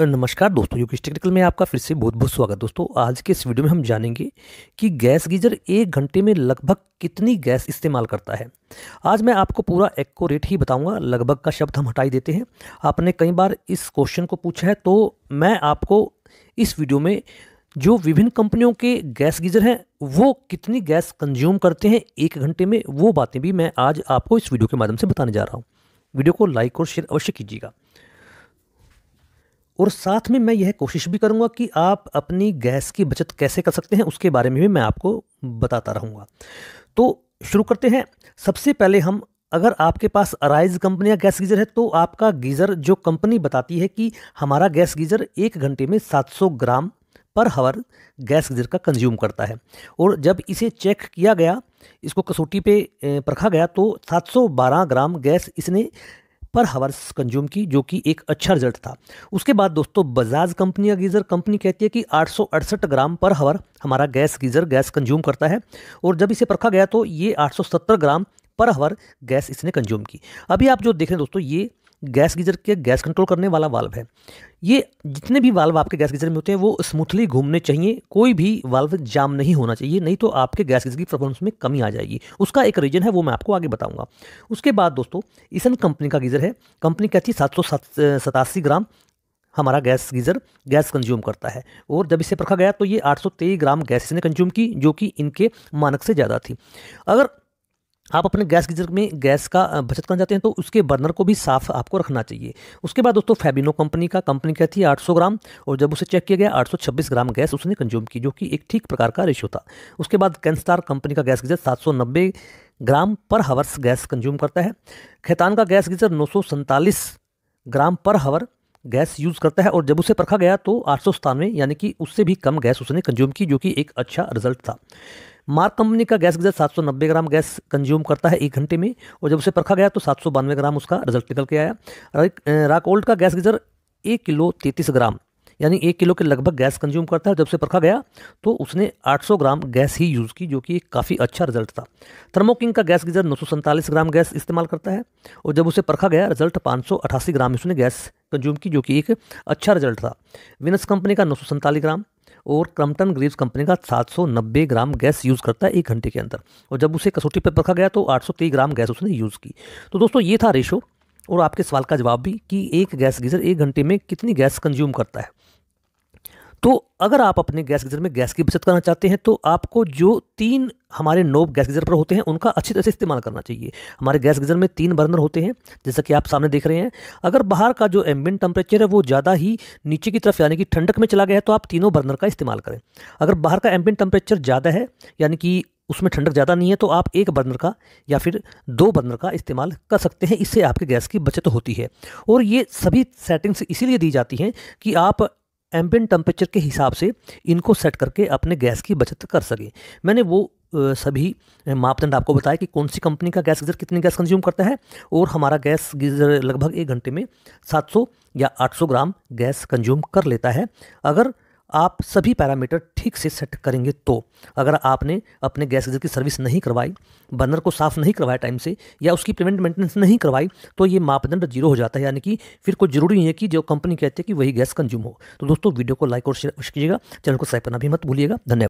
नमस्कार दोस्तों योगेश टेक्निकल में आपका फिर से बहुत बहुत स्वागत दोस्तों आज के इस वीडियो में हम जानेंगे कि गैस गीजर एक घंटे में लगभग कितनी गैस इस्तेमाल करता है आज मैं आपको पूरा एक्यूरेट ही बताऊंगा लगभग का शब्द हम हटाई देते हैं आपने कई बार इस क्वेश्चन को पूछा है तो मैं आपको इस वीडियो में जो विभिन्न कंपनियों के गैस गीजर हैं वो कितनी गैस कंज्यूम करते हैं एक घंटे में वो बातें भी मैं आज आपको इस वीडियो के माध्यम से बताने जा रहा हूँ वीडियो को लाइक और शेयर अवश्य कीजिएगा और साथ में मैं यह कोशिश भी करूँगा कि आप अपनी गैस की बचत कैसे कर सकते हैं उसके बारे में भी मैं आपको बताता रहूँगा तो शुरू करते हैं सबसे पहले हम अगर आपके पास अराइज कंपनी का गैस गीज़र है तो आपका गीज़र जो कंपनी बताती है कि हमारा गैस गीज़र एक घंटे में 700 gram per hour gas geyser का कंज्यूम करता है और जब इसे चेक किया गया इसको कसौटी पे परखा गया तो 712 ग्राम गैस इसने पर हावर्स कंज्यूम की जो कि एक अच्छा रिजल्ट था उसके बाद दोस्तों बजाज कंपनी का गीज़र कंपनी कहती है कि आठ ग्राम पर हावर हमारा गैस गीज़र गैस कंज्यूम करता है और जब इसे परखा गया तो ये आठ ग्राम पर हावर गैस इसने कंज्यूम की अभी आप जो देख रहे हैं दोस्तों ये गैस गीजर के गैस कंट्रोल करने वाला वाल्व है ये जितने भी वाल्व आपके गैस गीजर में होते हैं वो स्मूथली घूमने चाहिए कोई भी वाल्व जाम नहीं होना चाहिए नहीं तो आपके गैस गीजर की परफॉर्मेंस में कमी आ जाएगी उसका एक रीजन है वो मैं आपको आगे बताऊंगा उसके बाद दोस्तों ईसन कंपनी का गीज़र है कंपनी कहती है सात ग्राम हमारा गैस गीज़र गैस कंज्यूम करता है और जब इसे परखा गया तो ये तेईस ग्राम गैस इसने कंज्यूम की जो कि इनके मानक से ज़्यादा थी अगर आप अपने गैस गीजर में गैस का बचत करना चाहते हैं तो उसके बर्नर को भी साफ आपको रखना चाहिए उसके बाद दोस्तों फेबिनो कंपनी का कंपनी क्या थी 800 ग्राम और जब उसे चेक किया गया 826 ग्राम गैस उसने कंज्यूम की जो कि एक ठीक प्रकार का रेशो था उसके बाद कैंस्टार कंपनी का gas geyser 790 gram per hours gas consume करता है खैतान का गैस गीजर नौ ग्राम पर हवर गैस यूज़ करता है और जब उसे परखा गया तो आठ यानी कि उससे भी कम गैस उसने कंज्यूम की जो कि एक अच्छा रिजल्ट था मार्क कंपनी का गैस गीजर सात ग्राम गैस कंज्यूम करता है एक घंटे में और जब उसे परखा गया तो सात ग्राम उसका रिजल्ट निकल के आया राकोल्ड का गैस गजर एक किलो तैंतीस ग्राम यानी एक किलो के लगभग गैस कंज्यूम करता है जब से परखा गया तो उसने 800 ग्राम गैस ही यूज़ की जो कि एक काफ़ी अच्छा रिजल्ट था थर्मोकिंग का गैस गीजर नौ ग्राम गैस इस्तेमाल करता है और जब उसे परखा गया रिजल्ट पाँच ग्राम उसने गैस कंज्यूम की जो कि एक अच्छा रिजल्ट था विनस कंपनी का नौ ग्राम और क्रम्पटन ग्रीव्स कंपनी का 790 ग्राम गैस यूज़ करता है एक घंटे के अंदर और जब उसे कसौटी पर रखा गया तो आठ ग्राम गैस उसने यूज़ की तो दोस्तों ये था रेशो और आपके सवाल का जवाब भी कि एक गैस गीज़र एक घंटे में कितनी गैस कंज्यूम करता है तो अगर आप अपने गैस गीजर में गैस की बचत करना चाहते हैं तो आपको जो तीन हमारे नोब गैस गीजर पर होते हैं उनका अच्छी तरह से इस्तेमाल करना चाहिए हमारे गैस गीजर में तीन बर्नर होते हैं जैसा कि आप सामने देख रहे हैं अगर बाहर का जो एम्बियन टेम्परेचर है वो ज़्यादा ही नीचे की तरफ यानी कि ठंडक में चला गया है तो आप तीनों बर्नर का इस्तेमाल करें अगर बाहर का एम्बियन टेम्परेचर ज़्यादा है यानी कि उसमें ठंडक ज़्यादा नहीं है तो आप एक बर्नर का या फिर दो बर्नर का इस्तेमाल कर सकते हैं इससे आपके गैस की बचत होती है और ये सभी सेटिंग्स इसीलिए दी जाती हैं कि आप एम्बियन टेम्परेचर के हिसाब से इनको सेट करके अपने गैस की बचत कर सकें मैंने वो सभी मापदंड आपको बताया कि कौन सी कंपनी का गैस गीज़र कितनी गैस कंज्यूम करता है और हमारा गैस गीज़र लगभग एक घंटे में 700 या 800 ग्राम गैस कंज्यूम कर लेता है अगर आप सभी पैरामीटर ठीक से सेट करेंगे तो अगर आपने अपने गैस गीजर की सर्विस नहीं करवाई बर्नर को साफ़ नहीं करवाया टाइम से या उसकी प्रिवेंट मेंटेनेंस नहीं करवाई तो ये मापदंड जीरो हो जाता है यानी कि फिर कोई ज़रूरी नहीं है कि जो कंपनी कहती है कि वही गैस कंज्यूम हो तो दोस्तों वीडियो को लाइक और शेयर कीजिएगा चैनल को सब्सक्राइब करना भी मत भूलिएगा धन्यवाद